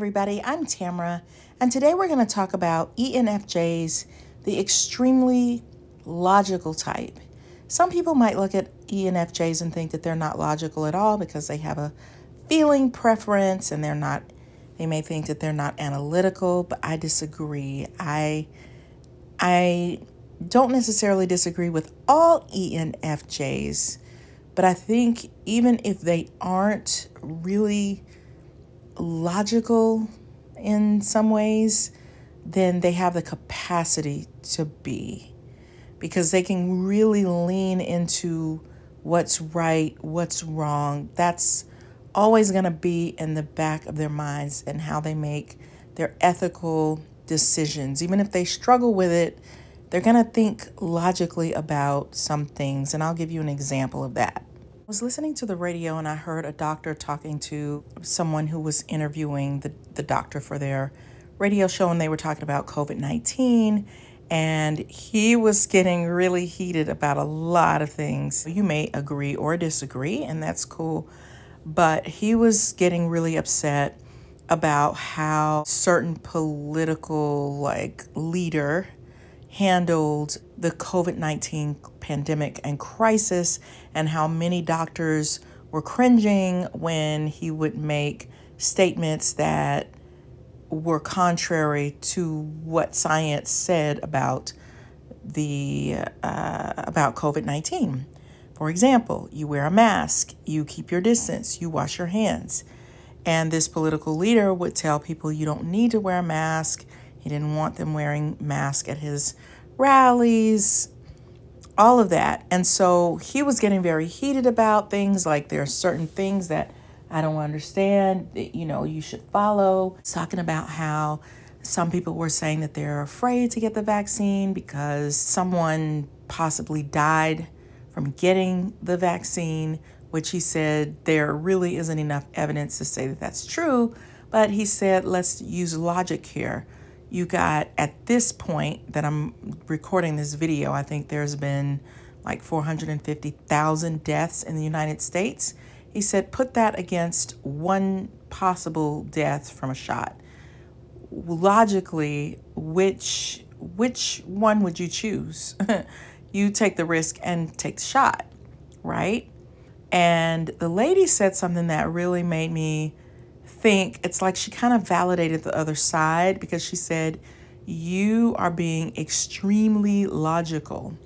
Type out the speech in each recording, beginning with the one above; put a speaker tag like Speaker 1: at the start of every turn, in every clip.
Speaker 1: everybody. I'm Tamra, and today we're going to talk about ENFJs, the extremely logical type. Some people might look at ENFJs and think that they're not logical at all because they have a feeling preference and they're not, they may think that they're not analytical, but I disagree. I, I don't necessarily disagree with all ENFJs, but I think even if they aren't really logical in some ways than they have the capacity to be because they can really lean into what's right, what's wrong. That's always going to be in the back of their minds and how they make their ethical decisions. Even if they struggle with it, they're going to think logically about some things. And I'll give you an example of that was listening to the radio and I heard a doctor talking to someone who was interviewing the, the doctor for their radio show, and they were talking about COVID 19. And he was getting really heated about a lot of things. You may agree or disagree, and that's cool. But he was getting really upset about how certain political like leader handled the COVID 19 pandemic and crisis, and how many doctors were cringing when he would make statements that were contrary to what science said about the uh, about COVID-19. For example, you wear a mask, you keep your distance, you wash your hands. And this political leader would tell people you don't need to wear a mask. He didn't want them wearing mask at his rallies, all of that. And so he was getting very heated about things like there are certain things that I don't understand that you know you should follow. He's talking about how some people were saying that they're afraid to get the vaccine because someone possibly died from getting the vaccine, which he said there really isn't enough evidence to say that that's true. But he said, let's use logic here you got at this point that I'm recording this video, I think there's been like 450,000 deaths in the United States. He said, put that against one possible death from a shot. Logically, which which one would you choose? you take the risk and take the shot, right? And the lady said something that really made me think it's like she kind of validated the other side because she said, You are being extremely logical.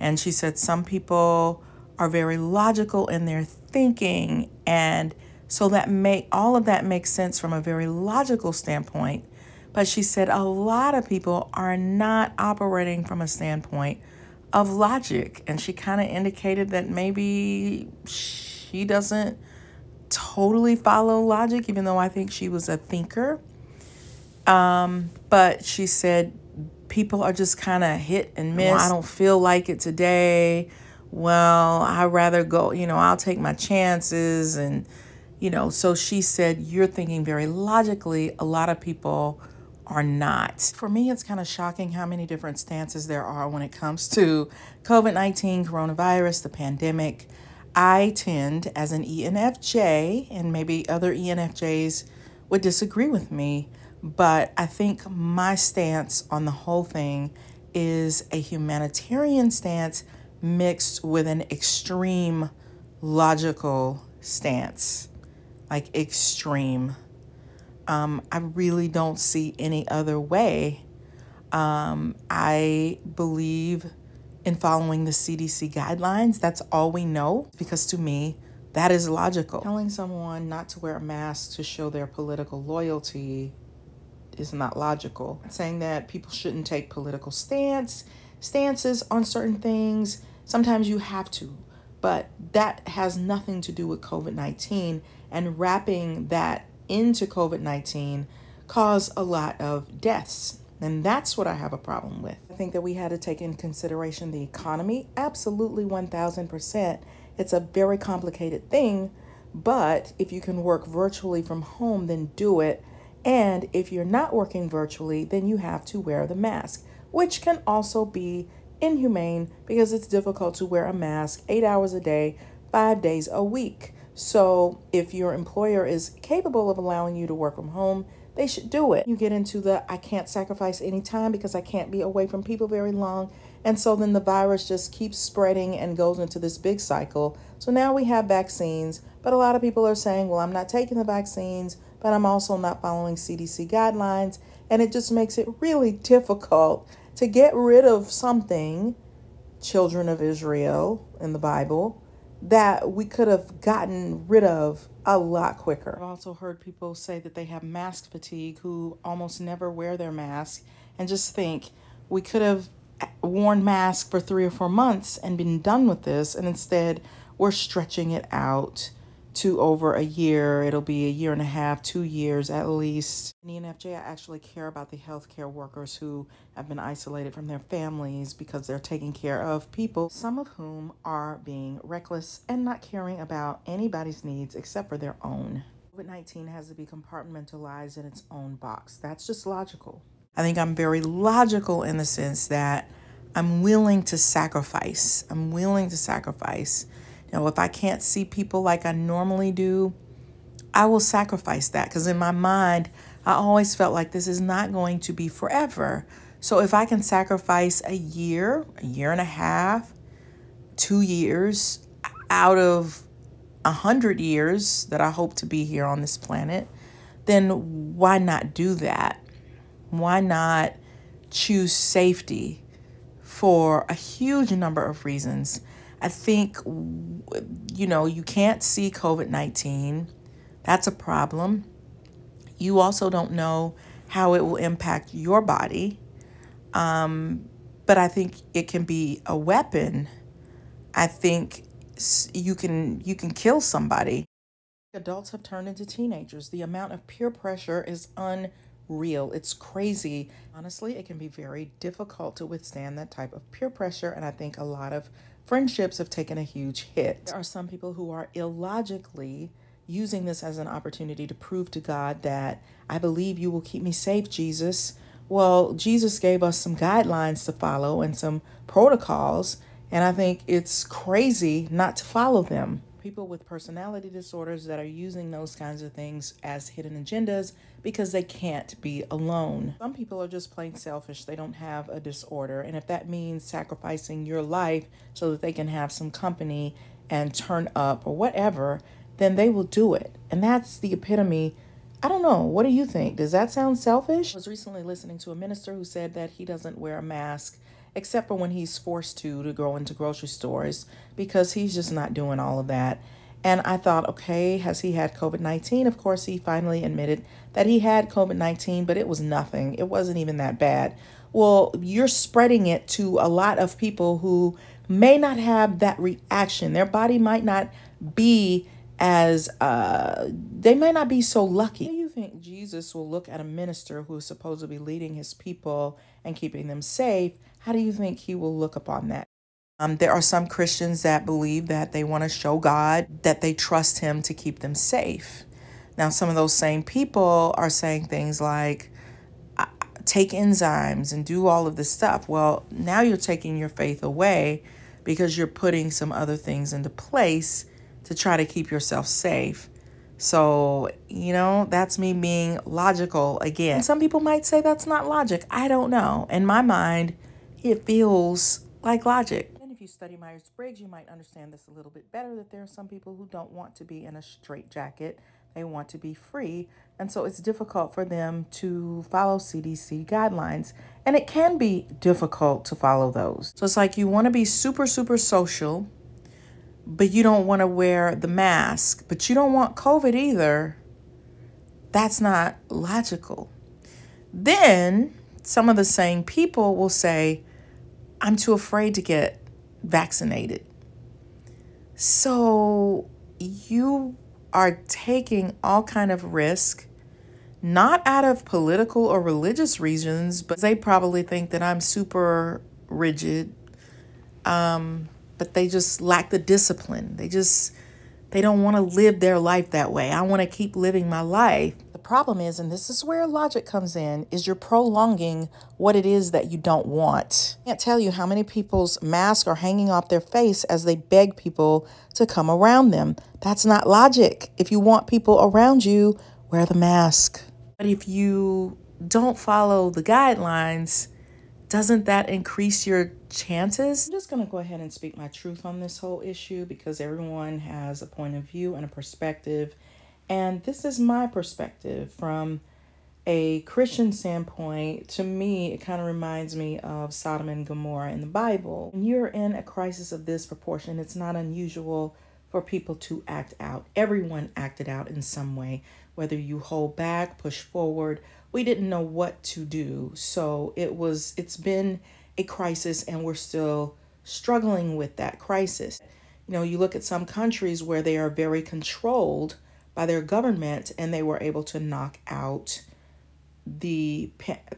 Speaker 1: And she said, Some people are very logical in their thinking. And so that may all of that makes sense from a very logical standpoint. But she said a lot of people are not operating from a standpoint of logic. And she kind of indicated that maybe she doesn't totally follow logic, even though I think she was a thinker. Um, but she said, people are just kind of hit and miss. Well, I don't feel like it today. Well, I'd rather go, you know, I'll take my chances. And, you know, so she said, You're thinking very logically. A lot of people are not. For me, it's kind of shocking how many different stances there are when it comes to COVID 19, coronavirus, the pandemic. I tend, as an ENFJ, and maybe other ENFJs would disagree with me, but I think my stance on the whole thing is a humanitarian stance mixed with an extreme logical stance, like extreme. Um, I really don't see any other way. Um, I believe in following the CDC guidelines. That's all we know because to me, that is logical. Telling someone not to wear a mask to show their political loyalty is not logical. Saying that people shouldn't take political stance, stances on certain things, sometimes you have to, but that has nothing to do with COVID-19 and wrapping that into COVID-19 caused a lot of deaths. And that's what I have a problem with. I think that we had to take in consideration the economy. Absolutely 1000%. It's a very complicated thing, but if you can work virtually from home, then do it. And if you're not working virtually, then you have to wear the mask, which can also be inhumane because it's difficult to wear a mask eight hours a day, five days a week. So, if your employer is capable of allowing you to work from home, they should do it. You get into the I can't sacrifice any time because I can't be away from people very long. And so then the virus just keeps spreading and goes into this big cycle. So now we have vaccines, but a lot of people are saying, well, I'm not taking the vaccines, but I'm also not following CDC guidelines. And it just makes it really difficult to get rid of something, children of Israel in the Bible that we could have gotten rid of a lot quicker. I've also heard people say that they have mask fatigue who almost never wear their mask and just think we could have worn masks for three or four months and been done with this and instead we're stretching it out to over a year. It'll be a year and a half, two years at least. In ENFJ, I actually care about the healthcare workers who have been isolated from their families because they're taking care of people, some of whom are being reckless and not caring about anybody's needs except for their own. COVID 19 has to be compartmentalized in its own box. That's just logical. I think I'm very logical in the sense that I'm willing to sacrifice. I'm willing to sacrifice now, if I can't see people like I normally do, I will sacrifice that because in my mind, I always felt like this is not going to be forever. So if I can sacrifice a year, a year and a half, two years out of a hundred years that I hope to be here on this planet, then why not do that? Why not choose safety for a huge number of reasons? I think, you know, you can't see COVID 19. That's a problem. You also don't know how it will impact your body. Um, but I think it can be a weapon. I think you can you can kill somebody. Adults have turned into teenagers. The amount of peer pressure is unbelievable real. It's crazy. Honestly, it can be very difficult to withstand that type of peer pressure. And I think a lot of friendships have taken a huge hit. There are some people who are illogically using this as an opportunity to prove to God that I believe you will keep me safe, Jesus. Well, Jesus gave us some guidelines to follow and some protocols, and I think it's crazy not to follow them people with personality disorders that are using those kinds of things as hidden agendas because they can't be alone. Some people are just plain selfish, they don't have a disorder. And if that means sacrificing your life so that they can have some company and turn up or whatever, then they will do it. And that's the epitome. I don't know. What do you think? Does that sound selfish? I was recently listening to a minister who said that he doesn't wear a mask except for when he's forced to to go into grocery stores because he's just not doing all of that. And I thought, okay, has he had COVID 19? Of course, he finally admitted that he had COVID 19, but it was nothing. It wasn't even that bad. Well, you're spreading it to a lot of people who may not have that reaction. Their body might not be as, uh, they may not be so lucky. Do you think Jesus will look at a minister who is supposed to be leading his people and keeping them safe how do you think he will look upon that? Um, there are some Christians that believe that they want to show God that they trust Him to keep them safe. Now, some of those same people are saying things like, take enzymes and do all of this stuff. Well, now you're taking your faith away because you're putting some other things into place to try to keep yourself safe. So, you know, that's me being logical again. And some people might say that's not logic. I don't know. In my mind, it feels like logic. And if you study Myers Briggs, you might understand this a little bit better that there are some people who don't want to be in a straitjacket. They want to be free. And so it's difficult for them to follow CDC guidelines. And it can be difficult to follow those. So it's like you want to be super, super social, but you don't want to wear the mask, but you don't want COVID either. That's not logical. Then some of the same people will say, I'm too afraid to get vaccinated. So you are taking all kind of risk not out of political or religious reasons but they probably think that i'm super rigid um, but they just lack the discipline they just they don't want to live their life that way i want to keep living my life problem is, and this is where logic comes in, is you're prolonging what it is that you don't want. I can't tell you how many people's masks are hanging off their face as they beg people to come around them. That's not logic. If you want people around you, wear the mask. But if you don't follow the guidelines, doesn't that increase your chances? I'm just going to go ahead and speak my truth on this whole issue because everyone has a point of view and a perspective and this is my perspective from a Christian standpoint. To me, it kind of reminds me of Sodom and Gomorrah in the Bible. When you're in a crisis of this proportion, it's not unusual for people to act out. Everyone acted out in some way, whether you hold back, push forward. We didn't know what to do. So it was it's been a crisis and we're still struggling with that crisis. You know, you look at some countries where they are very controlled by their government, and they were able to knock out the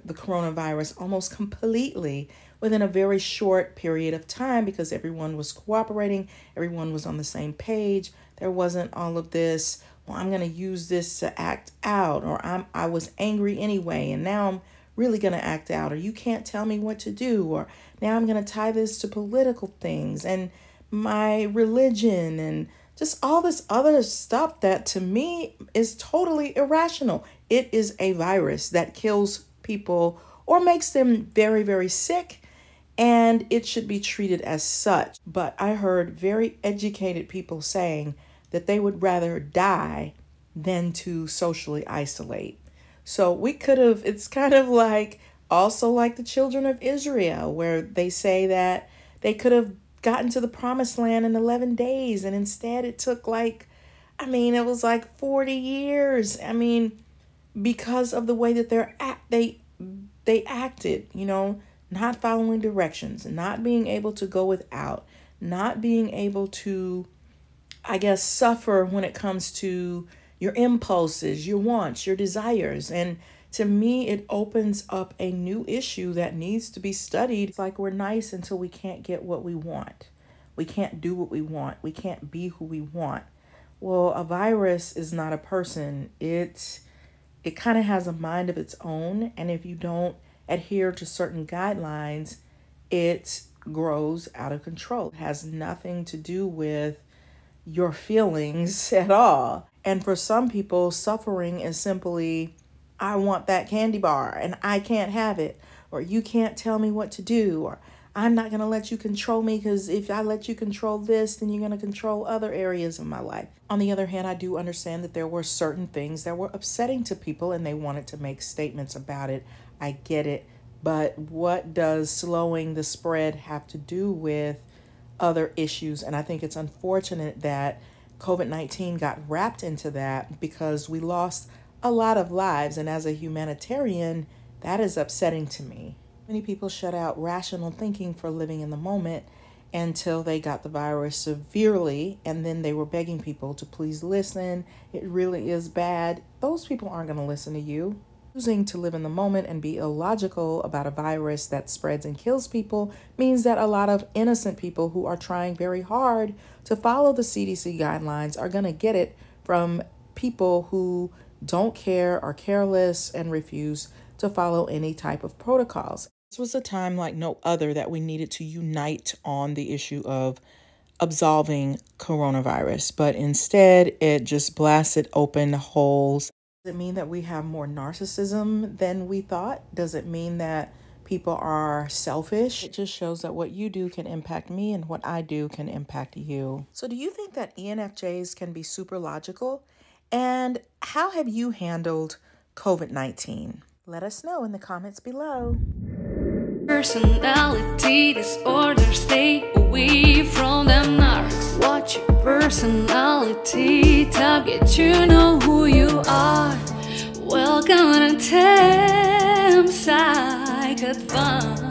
Speaker 1: the coronavirus almost completely within a very short period of time because everyone was cooperating, everyone was on the same page. There wasn't all of this, well, I'm going to use this to act out or I'm I was angry anyway and now I'm really going to act out or you can't tell me what to do or now I'm going to tie this to political things and my religion and just all this other stuff that to me is totally irrational. It is a virus that kills people or makes them very, very sick, and it should be treated as such. But I heard very educated people saying that they would rather die than to socially isolate. So we could have, it's kind of like also like the children of Israel, where they say that they could have gotten to the promised land in 11 days. And instead, it took like, I mean, it was like 40 years. I mean, because of the way that they're act, they they acted, you know, not following directions, not being able to go without, not being able to, I guess, suffer when it comes to your impulses, your wants, your desires. And to me, it opens up a new issue that needs to be studied. It's like we're nice until we can't get what we want. We can't do what we want. We can't be who we want. Well, a virus is not a person. It it kind of has a mind of its own, and if you don't adhere to certain guidelines, it grows out of control. It has nothing to do with your feelings at all. And for some people, suffering is simply I want that candy bar and I can't have it, or you can't tell me what to do, or I'm not going to let you control me because if I let you control this, then you're going to control other areas of my life. On the other hand, I do understand that there were certain things that were upsetting to people and they wanted to make statements about it. I get it. But what does slowing the spread have to do with other issues? And I think it's unfortunate that COVID 19 got wrapped into that because we lost a lot of lives, and as a humanitarian, that is upsetting to me. Many people shut out rational thinking for living in the moment until they got the virus severely, and then they were begging people to please listen. It really is bad. Those people aren't going to listen to you. Choosing to live in the moment and be illogical about a virus that spreads and kills people means that a lot of innocent people who are trying very hard to follow the CDC guidelines are going to get it from people who don't care, are careless, and refuse to follow any type of protocols. This was a time like no other that we needed to unite on the issue of absolving coronavirus, but instead it just blasted open holes. Does it mean that we have more narcissism than we thought? Does it mean that people are selfish? It just shows that what you do can impact me and what I do can impact you. So, do you think that ENFJs can be super logical? And how have you handled COVID 19? Let us know in the comments below. Personality stay away from them narcs. Watch your personality you know who you are. Welcome to Psych Advance.